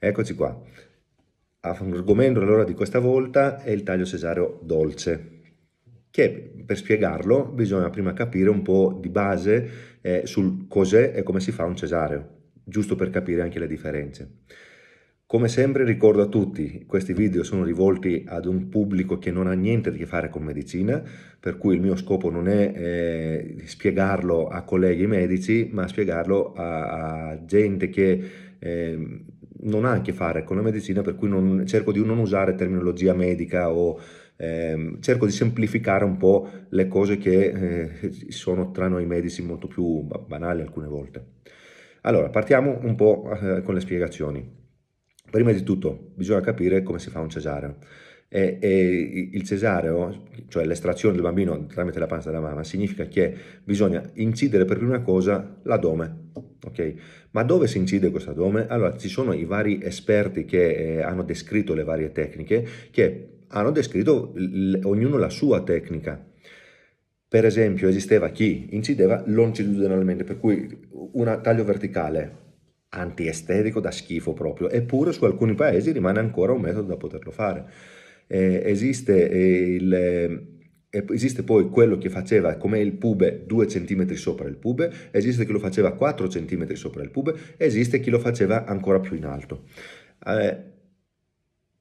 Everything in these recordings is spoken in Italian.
Eccoci qua. Argomento allora di questa volta è il taglio cesareo dolce che per spiegarlo bisogna prima capire un po' di base eh, sul cos'è e come si fa un cesareo, giusto per capire anche le differenze. Come sempre ricordo a tutti, questi video sono rivolti ad un pubblico che non ha niente a che fare con medicina, per cui il mio scopo non è eh, spiegarlo a colleghi medici, ma spiegarlo a, a gente che eh, non ha a che fare con la medicina, per cui non, cerco di non usare terminologia medica o ehm, cerco di semplificare un po' le cose che eh, sono tra noi medici molto più banali alcune volte. Allora, partiamo un po' eh, con le spiegazioni. Prima di tutto bisogna capire come si fa un cesareo. E, e, il cesareo, cioè l'estrazione del bambino tramite la panza della mamma, significa che bisogna incidere per prima cosa l'addome. Okay? Ma dove si incide questo addome? Allora ci sono i vari esperti che eh, hanno descritto le varie tecniche, che hanno descritto l- ognuno la sua tecnica. Per esempio esisteva chi incideva longitudinalmente, per cui un taglio verticale antiestetico da schifo proprio, eppure su alcuni paesi rimane ancora un metodo da poterlo fare eh, esiste, eh, il, eh, eh, esiste, poi quello che faceva come il pube 2 cm sopra il pube, esiste chi lo faceva 4 cm sopra il pube, esiste chi lo faceva ancora più in alto. Eh,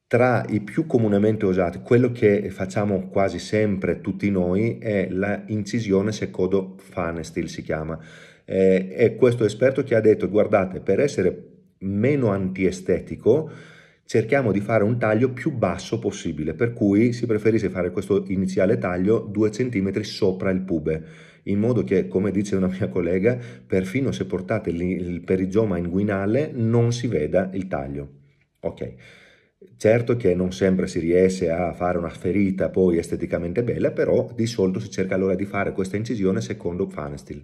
tra i più comunemente usati, quello che facciamo quasi sempre tutti noi è l'incisione secondo fanestil si chiama. è eh, questo esperto che ha detto guardate per essere meno antiestetico cerchiamo di fare un taglio più basso possibile, per cui si preferisce fare questo iniziale taglio 2 cm sopra il pube, in modo che, come dice una mia collega, perfino se portate il perigioma inguinale non si veda il taglio. Ok. Certo che non sempre si riesce a fare una ferita poi esteticamente bella, però di solito si cerca allora di fare questa incisione secondo Fanestil.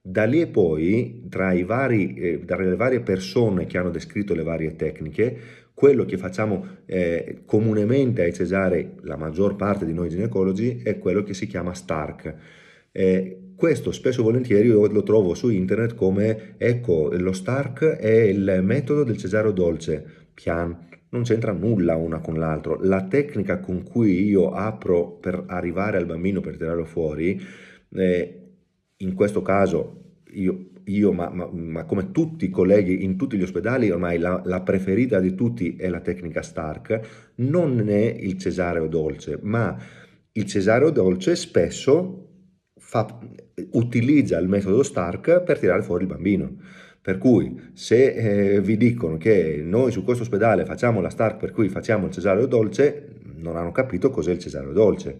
Da lì e poi, tra, vari, eh, tra, le varie persone che hanno descritto le varie tecniche, quello che facciamo eh, comunemente ai cesare la maggior parte di noi ginecologi è quello che si chiama Stark. Eh, questo spesso e volentieri lo trovo su internet come ecco lo Stark è il metodo del cesareo dolce, pian, non c'entra nulla una con l'altro. La tecnica con cui io apro per arrivare al bambino per tirarlo fuori, eh, in questo caso io io, ma, ma, ma, come tutti i colleghi in tutti gli ospedali, ormai la, la, preferita di tutti è la tecnica Stark, non è il cesareo dolce, ma il cesareo dolce spesso fa, utilizza il metodo Stark per tirare fuori il bambino. Per cui se eh, vi dicono che noi su questo ospedale facciamo la Stark, per cui facciamo il cesareo dolce, non hanno capito cos'è il cesareo dolce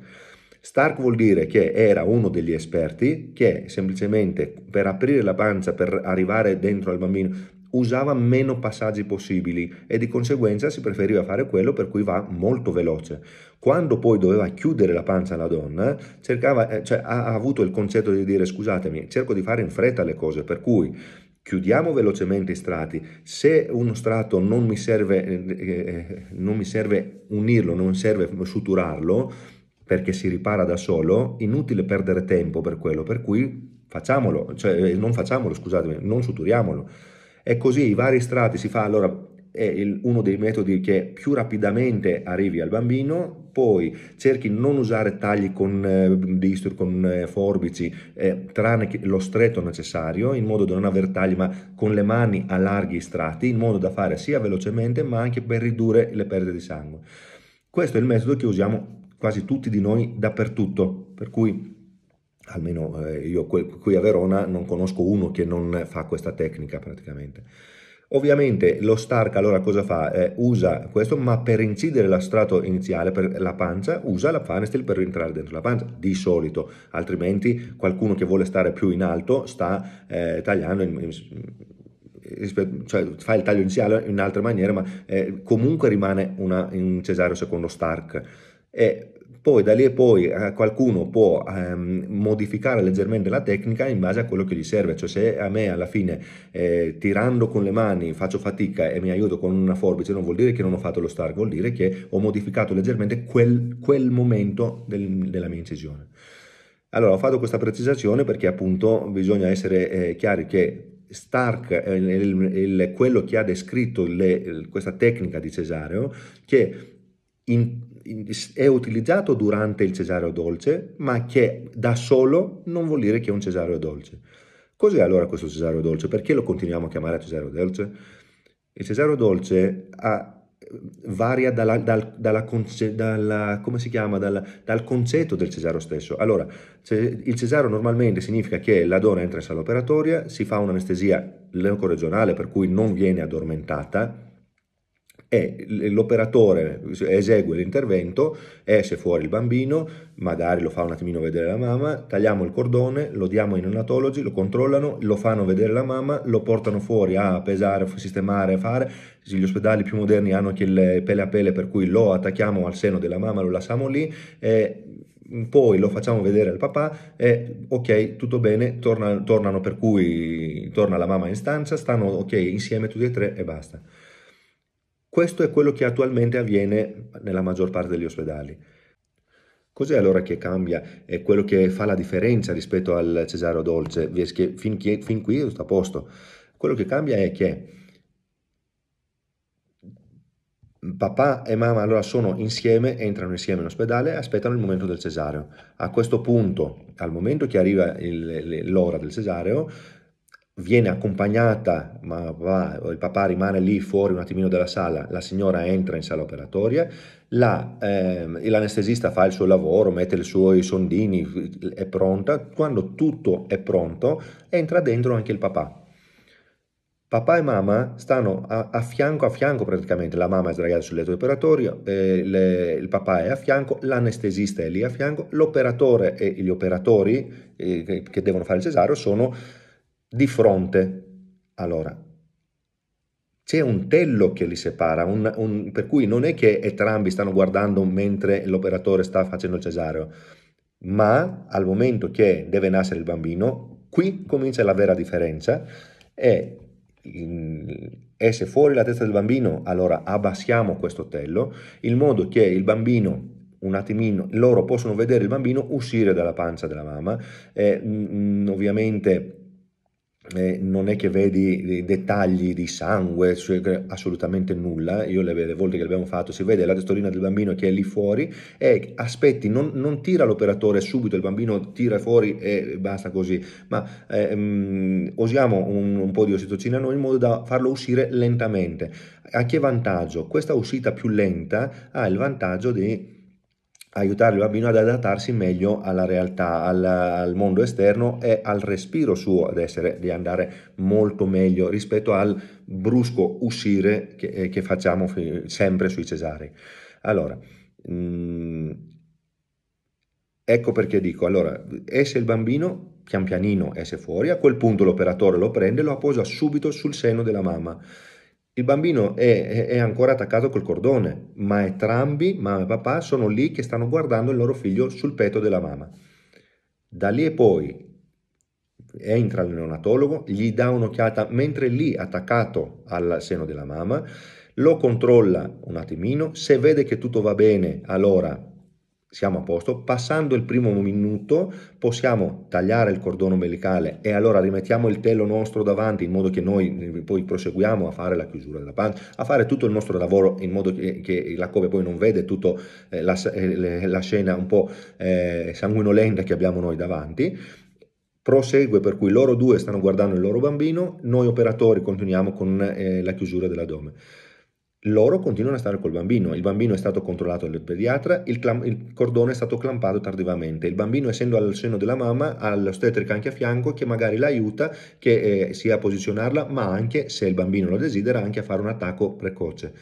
Stark vuol dire che era uno degli esperti che semplicemente per aprire la pancia, per arrivare dentro al bambino, usava meno passaggi possibili e di conseguenza si preferiva fare quello per cui va molto veloce. Quando poi doveva chiudere la pancia alla donna, cercava, eh, cioè, ha, avuto il concetto di dire scusatemi, cerco di fare in fretta le cose, per cui chiudiamo velocemente i strati. Se uno strato non mi serve, eh, eh non mi serve unirlo, non serve suturarlo, perché si ripara da solo, inutile perdere tempo per quello, per cui facciamolo, cioè eh, non facciamolo, scusatemi, non suturiamolo. E così i vari strati si fa, allora è il, uno dei metodi che più rapidamente arrivi al bambino, poi cerchi di non usare tagli con eh, distur, con eh, forbici, eh, tranne lo stretto necessario, in modo da non aver tagli, ma con le mani allarghi i strati, in modo da fare sia velocemente ma anche per ridurre le perdite di sangue. Questo è il metodo che usiamo quasi tutti di noi dappertutto, per cui almeno eh, io qui a Verona non conosco uno che non fa questa tecnica praticamente. Ovviamente lo Stark allora cosa fa? Eh, usa questo, ma per incidere la strato iniziale, per la pancia, usa la fanestil per rientrare dentro la pancia, di solito, altrimenti qualcuno che vuole stare più in alto sta eh, tagliando, in, in, cioè fa il taglio iniziale in altre maniere, ma eh, comunque rimane una, un Cesario secondo Stark. E poi da lì e poi eh, qualcuno può ehm, modificare leggermente la tecnica in base a quello che gli serve, cioè se a me alla fine eh, tirando con le mani faccio fatica e mi aiuto con una forbice non vuol dire che non ho fatto lo star, vuol dire che ho modificato leggermente quel, quel momento del, della mia incisione. Allora ho fatto questa precisazione perché appunto bisogna essere eh, chiari che Stark è eh, quello che ha descritto le, questa tecnica di Cesareo che in è utilizzato durante il cesareo dolce, ma che da solo non vuol dire che è un cesareo dolce. Cos'è allora questo cesareo dolce? Perché lo continuiamo a chiamare cesareo dolce? Il cesareo dolce ha, varia dalla, dal, dalla, dalla, chiama, dal, concetto del cesareo stesso. Allora, il cesareo normalmente significa che la donna entra in sala operatoria, si fa un'anestesia leucoregionale per cui non viene addormentata, e l'operatore esegue l'intervento, esce fuori il bambino, magari lo fa un attimino vedere la mamma, tagliamo il cordone, lo diamo ai neonatologi, lo controllano, lo fanno vedere la mamma, lo portano fuori a pesare, a sistemare, fare. Gli ospedali più moderni hanno anche il pele a pele per cui lo attacchiamo al seno della mamma, lo lasciamo lì e poi lo facciamo vedere al papà e ok, tutto bene, torna, tornano per cui torna la mamma in stanza, stanno ok insieme tutti e tre e basta. Questo è quello che attualmente avviene nella maggior parte degli ospedali. Cos'è allora che cambia? È quello che fa la differenza rispetto al Cesareo Dolce, fin, che, fin qui sta a posto. Quello che cambia è che papà e mamma allora sono insieme, entrano insieme in ospedale e aspettano il momento del cesareo. A questo punto, al momento che arriva il, l'ora del cesareo, viene accompagnata, ma va, il papà rimane lì fuori un attimino dalla sala, la signora entra in sala operatoria, la, eh, l'anestesista fa il suo lavoro, mette i suoi sondini, è pronta, quando tutto è pronto entra dentro anche il papà. Papà e mamma stanno a, a fianco a fianco praticamente, la mamma è sdraiata sul letto operatorio, eh, le, il papà è a fianco, l'anestesista è lì a fianco, l'operatore e gli operatori eh, che devono fare il cesareo sono di fronte. Allora, c'è un tello che li separa, un, un, per cui non è che entrambi stanno guardando mentre l'operatore sta facendo il cesareo, ma al momento che deve nascere il bambino, qui comincia la vera differenza e esce fuori la testa del bambino, allora abbassiamo questo tello in modo che il bambino un attimino, loro possono vedere il bambino uscire dalla pancia della mamma, e, mh, mm, mm, ovviamente eh, non è che vedi dettagli di sangue, assolutamente nulla, io le, le volte che l'abbiamo fatto si vede la testolina del bambino che è lì fuori e aspetti, non, non tira l'operatore subito, il bambino tira fuori e basta così, ma ehm, usiamo un, un, po' di ossitocina noi in modo da farlo uscire lentamente. A che vantaggio? Questa uscita più lenta ha il vantaggio di aiutare il bambino ad adattarsi meglio alla realtà, al, al, mondo esterno e al respiro suo, ad essere, di andare molto meglio rispetto al brusco uscire che, eh, che facciamo sempre sui cesari. Allora, mh, mm, ecco perché dico, allora, esce il bambino, pian pianino esce fuori, a quel punto l'operatore lo prende e lo apposa subito sul seno della mamma. Il bambino è, è ancora attaccato col cordone, ma entrambi, mamma e papà, sono lì che stanno guardando il loro figlio sul petto della mamma. Da lì e poi entra il neonatologo, gli dà un'occhiata mentre lì attaccato al seno della mamma, lo controlla un attimino, se vede che tutto va bene allora siamo a posto, passando il primo minuto possiamo tagliare il cordone umbilicale e allora rimettiamo il telo nostro davanti in modo che noi eh, poi proseguiamo a fare la chiusura della pancia, a fare tutto il nostro lavoro in modo che, che la cove poi non vede tutta eh, la, eh, la, scena un po' eh, sanguinolenta che abbiamo noi davanti prosegue per cui loro due stanno guardando il loro bambino, noi operatori continuiamo con eh, la chiusura dell'addome loro continuano a stare col bambino, il bambino è stato controllato dal pediatra, il, clam- il, cordone è stato clampato tardivamente, il bambino essendo al seno della mamma ha l'ostetrica anche a fianco che magari l'aiuta che, eh, sia a posizionarla ma anche, se il bambino lo desidera, anche a fare un attacco precoce.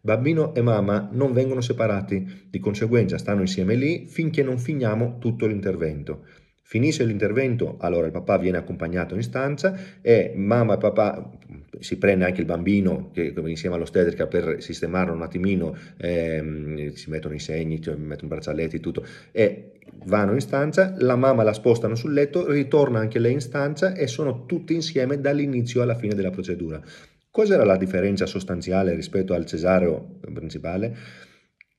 Bambino e mamma non vengono separati, di conseguenza stanno insieme lì finché non finiamo tutto l'intervento. Finisce l'intervento, allora il papà viene accompagnato in stanza e mamma e papà si prende anche il bambino che insieme all'ostetrica per sistemarlo un attimino, ehm, si mettono i segni, cioè, mettono braccialetti e tutto, e vanno in stanza, la mamma la spostano sul letto, ritorna anche lei in stanza e sono tutti insieme dall'inizio alla fine della procedura. Cos'era la differenza sostanziale rispetto al cesareo principale?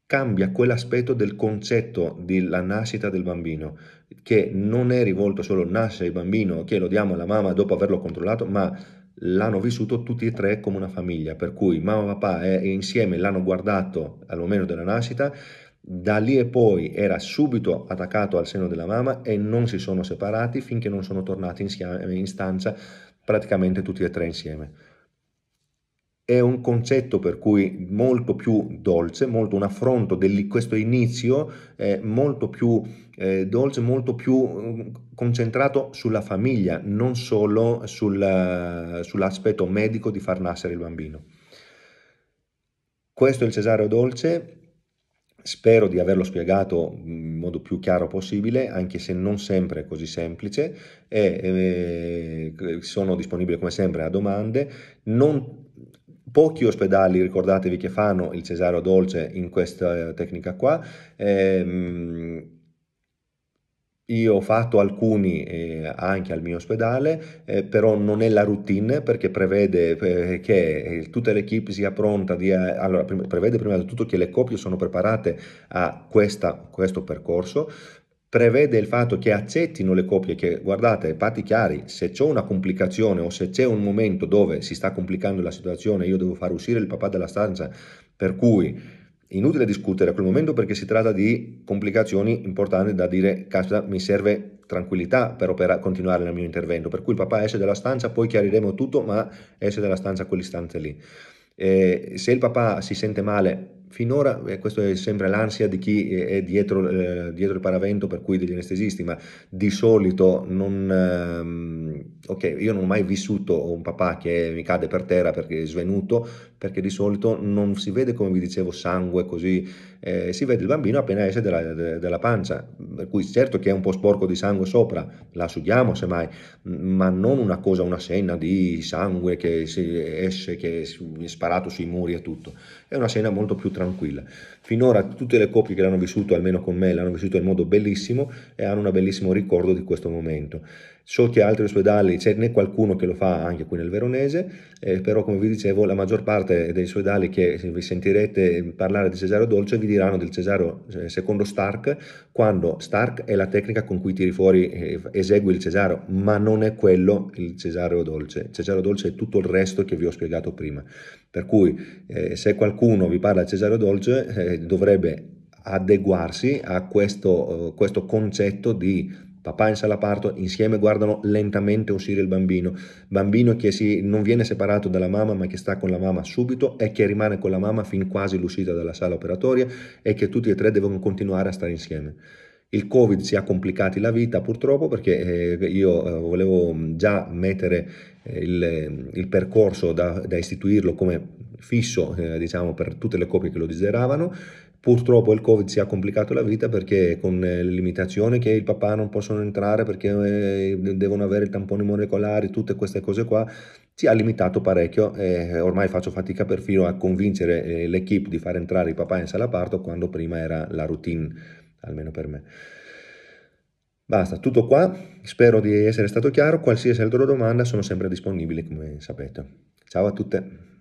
Cambia quell'aspetto del concetto della nascita del bambino che non è rivolto solo nasce il bambino che lo diamo alla mamma dopo averlo controllato, ma l'hanno vissuto tutti e tre come una famiglia, per cui mamma e papà eh, insieme l'hanno guardato al momento della nascita, da lì e poi era subito attaccato al seno della mamma e non si sono separati finché non sono tornati in, in stanza praticamente tutti e tre insieme è un concetto per cui molto più dolce, molto un affronto di questo inizio eh, molto più eh, dolce, molto più mm, concentrato sulla famiglia, non solo sul, sull'aspetto medico di far nascere il bambino. Questo è il Cesareo dolce, Spero di averlo spiegato mm, in modo più chiaro possibile, anche se non sempre è così semplice, e eh, sono disponibile come sempre a domande. Non pochi ospedali, ricordatevi, che fanno il cesareo dolce in questa eh, tecnica qua. Eh, io ho fatto alcuni eh, anche al mio ospedale, eh, però non è la routine perché prevede eh, che eh, tutta l'equipe sia pronta, di, eh, allora, prima, prevede prima di tutto che le coppie sono preparate a questa, questo percorso, prevede il fatto che accettino le coppie che, guardate, fatti chiari, se c'è una complicazione o se c'è un momento dove si sta complicando la situazione, io devo far uscire il papà dalla stanza, per cui inutile discutere a quel momento perché si tratta di complicazioni importanti da dire, caspita, mi serve tranquillità per opera, continuare nel mio intervento, per cui il papà esce dalla stanza, poi chiariremo tutto, ma esce dalla stanza quell'istante lì. E eh, se il papà si sente male, finora, eh, questa è sempre l'ansia di chi è dietro, eh, dietro, il paravento, per cui degli anestesisti, ma di solito non... Ehm, ok, io non ho mai vissuto un papà che mi cade per terra perché è svenuto, perché di solito non si vede, come vi dicevo, sangue così, eh, si vede il bambino appena esce dalla, de, pancia, per cui certo che è un po' sporco di sangue sopra, la sughiamo semmai, ma non una cosa, una scena di sangue che si esce, che è sparato sui muri e tutto, è una scena molto più tranquilla. Finora tutte le coppie che l'hanno vissuto, almeno con me, l'hanno vissuto in modo bellissimo e hanno un bellissimo ricordo di questo momento. So che altri ospedali ce n'è qualcuno che lo fa anche qui nel Veronese, eh, però come vi dicevo la maggior parte e dei suoi dali che vi sentirete parlare di Cesaro Dolce vi diranno del Cesaro eh, secondo Stark quando Stark è la tecnica con cui tiri fuori, eh, esegui il Cesaro, ma non è quello il Cesaro Dolce. Cesaro Dolce è tutto il resto che vi ho spiegato prima. Per cui eh, se qualcuno vi parla di Cesaro Dolce eh, dovrebbe adeguarsi a questo, uh, questo concetto di Papà in sala parto insieme guardano lentamente uscire il bambino. Bambino che si, non viene separato dalla mamma ma che sta con la mamma subito e che rimane con la mamma fin quasi l'uscita dalla sala operatoria e che tutti e tre devono continuare a stare insieme. Il Covid si è complicato la vita purtroppo perché eh, io eh, volevo mm, già mettere eh, il, mm, il, percorso da, da, istituirlo come fisso diciamo, per tutte le coppie che lo desideravano Purtroppo il Covid si è complicato la vita perché con eh, le limitazioni che il papà non possono entrare perché eh, devono avere i tamponi molecolari, tutte queste cose qua, ci ha limitato parecchio e ormai faccio fatica perfino a convincere eh, l'equipe di far entrare il papà in sala parto quando prima era la routine, almeno per me. Basta, tutto qua, spero di essere stato chiaro, qualsiasi altra domanda sono sempre disponibile come sapete. Ciao a tutte!